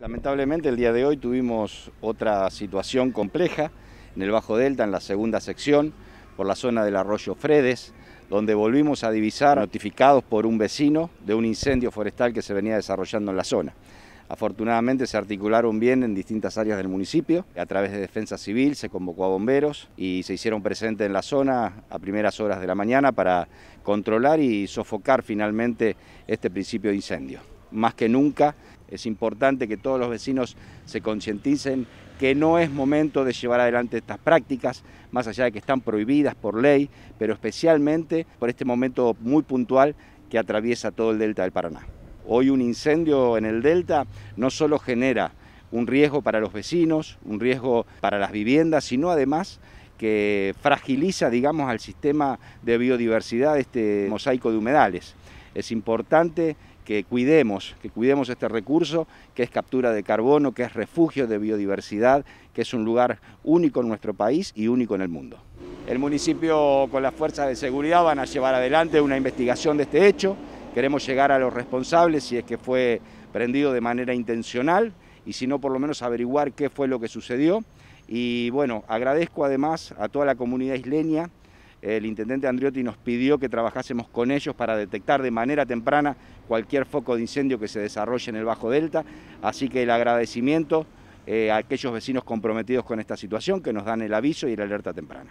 Lamentablemente el día de hoy tuvimos otra situación compleja en el Bajo Delta, en la segunda sección, por la zona del arroyo Fredes, donde volvimos a divisar notificados por un vecino de un incendio forestal que se venía desarrollando en la zona. Afortunadamente se articularon bien en distintas áreas del municipio. A través de Defensa Civil se convocó a bomberos y se hicieron presentes en la zona a primeras horas de la mañana para controlar y sofocar finalmente este principio de incendio más que nunca. Es importante que todos los vecinos se concienticen que no es momento de llevar adelante estas prácticas, más allá de que están prohibidas por ley, pero especialmente por este momento muy puntual que atraviesa todo el delta del Paraná. Hoy un incendio en el delta no solo genera un riesgo para los vecinos, un riesgo para las viviendas, sino además que fragiliza, digamos, al sistema de biodiversidad, de este mosaico de humedales es importante que cuidemos, que cuidemos este recurso, que es captura de carbono, que es refugio de biodiversidad, que es un lugar único en nuestro país y único en el mundo. El municipio con las fuerzas de seguridad van a llevar adelante una investigación de este hecho. Queremos llegar a los responsables si es que fue prendido de manera intencional y si no por lo menos averiguar qué fue lo que sucedió. Y bueno, agradezco además a toda la comunidad isleña el intendente Andriotti nos pidió que trabajásemos con ellos para detectar de manera temprana cualquier foco de incendio que se desarrolle en el Bajo Delta, así que el agradecimiento eh, a aquellos vecinos comprometidos con esta situación que nos dan el aviso y la alerta temprana.